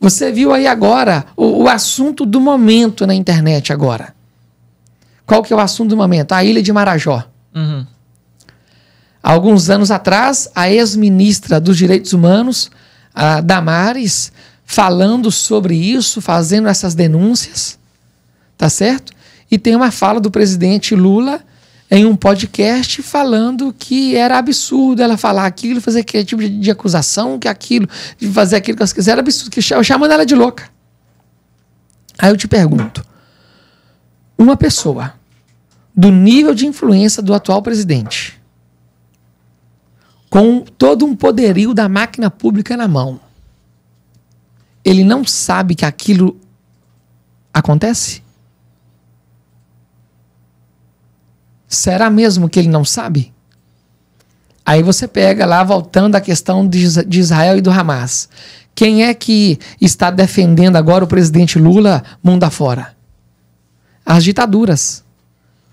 Você viu aí agora o, o, assunto do momento na internet agora. Qual que é o assunto do momento? A Ilha de Marajó. Uhum. Alguns anos atrás, a ex-ministra dos Direitos Humanos, a Damares, falando sobre isso, fazendo essas denúncias, tá certo? E tem uma fala do presidente Lula em um podcast falando que era absurdo ela falar aquilo, fazer aquele tipo de, de acusação, que aquilo, de fazer aquilo que ela quiser, era absurdo, que eu chamando ela de louca. Aí eu te pergunto: uma pessoa do nível de influência do atual presidente, com todo um poderio da máquina pública na mão, ele não sabe que aquilo acontece? Será mesmo que ele não sabe? Aí você pega lá, voltando à questão de Israel e do Hamas. Quem é que está defendendo agora o presidente Lula mundo afora? As ditaduras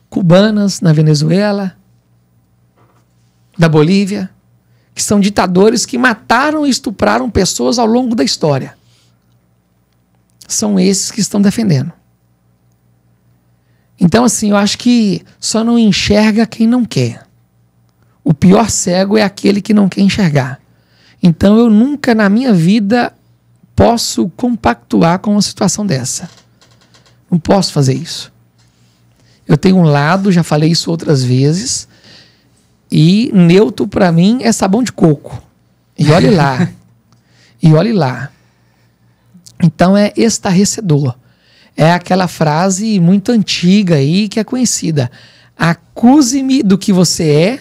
cubanas na Venezuela, da Bolívia, que são ditadores que mataram e estupraram pessoas ao longo da história. São esses que estão defendendo. Então, assim, eu acho que só não enxerga quem não quer. O pior cego é aquele que não quer enxergar. Então, eu nunca na minha vida posso compactuar com uma situação dessa. Não posso fazer isso. Eu tenho um lado, já falei isso outras vezes, e neutro para mim é sabão de coco. E olhe lá. e olhe lá. Então é estarrecedor é aquela frase muito antiga aí que é conhecida: acuse-me do que você é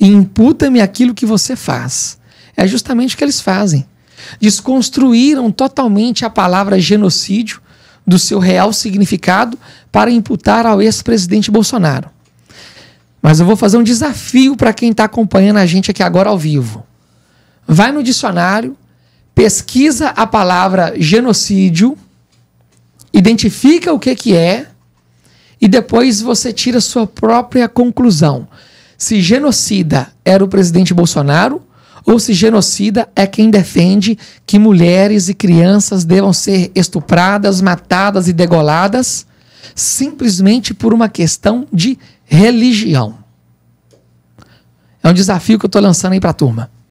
e imputa-me aquilo que você faz. É justamente o que eles fazem. Desconstruíram totalmente a palavra genocídio do seu real significado para imputar ao ex-presidente Bolsonaro. Mas eu vou fazer um desafio para quem está acompanhando a gente aqui agora ao vivo. Vai no dicionário, pesquisa a palavra genocídio identifica o que, que é e depois você tira sua própria conclusão. Se genocida era o presidente Bolsonaro ou se genocida é quem defende que mulheres e crianças devam ser estupradas, matadas e degoladas simplesmente por uma questão de religião. É um desafio que eu estou lançando aí para a turma.